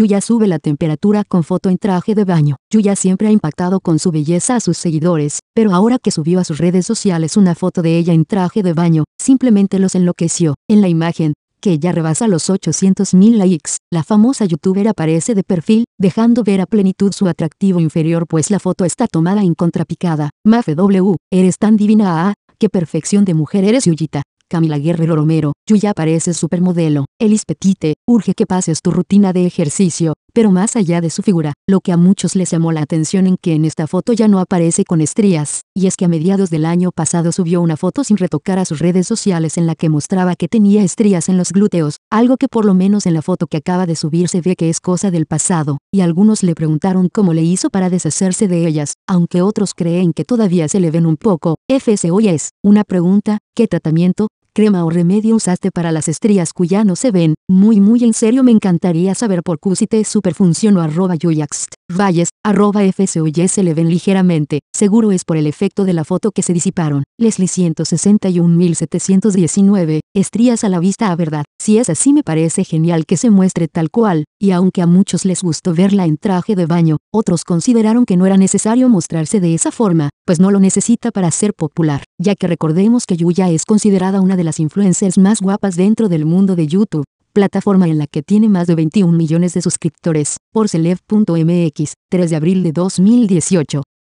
Yuya sube la temperatura con foto en traje de baño. Yuya siempre ha impactado con su belleza a sus seguidores, pero ahora que subió a sus redes sociales una foto de ella en traje de baño, simplemente los enloqueció. En la imagen, que ya rebasa los 800.000 likes, la famosa youtuber aparece de perfil, dejando ver a plenitud su atractivo inferior pues la foto está tomada en contrapicada. Mafe W, eres tan divina ah, qué perfección de mujer eres Yuyita. Camila Guerrero Romero, Yuya parece supermodelo, Elis Petite, urge que pases tu rutina de ejercicio, pero más allá de su figura, lo que a muchos les llamó la atención en que en esta foto ya no aparece con estrías, y es que a mediados del año pasado subió una foto sin retocar a sus redes sociales en la que mostraba que tenía estrías en los glúteos, algo que por lo menos en la foto que acaba de subir se ve que es cosa del pasado, y algunos le preguntaron cómo le hizo para deshacerse de ellas, aunque otros creen que todavía se le ven un poco, FSO es, una pregunta, ¿qué tratamiento, crema o remedio usaste para las estrías cuya no se ven? Muy muy en serio me encantaría saber por qué si te arroba yoyaxt valles, arroba se le ven ligeramente, seguro es por el efecto de la foto que se disiparon. Leslie 161.719, estrías a la vista a verdad. Si es así me parece genial que se muestre tal cual, y aunque a muchos les gustó verla en traje de baño, otros consideraron que no era necesario mostrarse de esa forma, pues no lo necesita para ser popular, ya que recordemos que Yuya es considerada una de las influencers más guapas dentro del mundo de YouTube, plataforma en la que tiene más de 21 millones de suscriptores, por Celeb.mx, 3 de abril de 2018.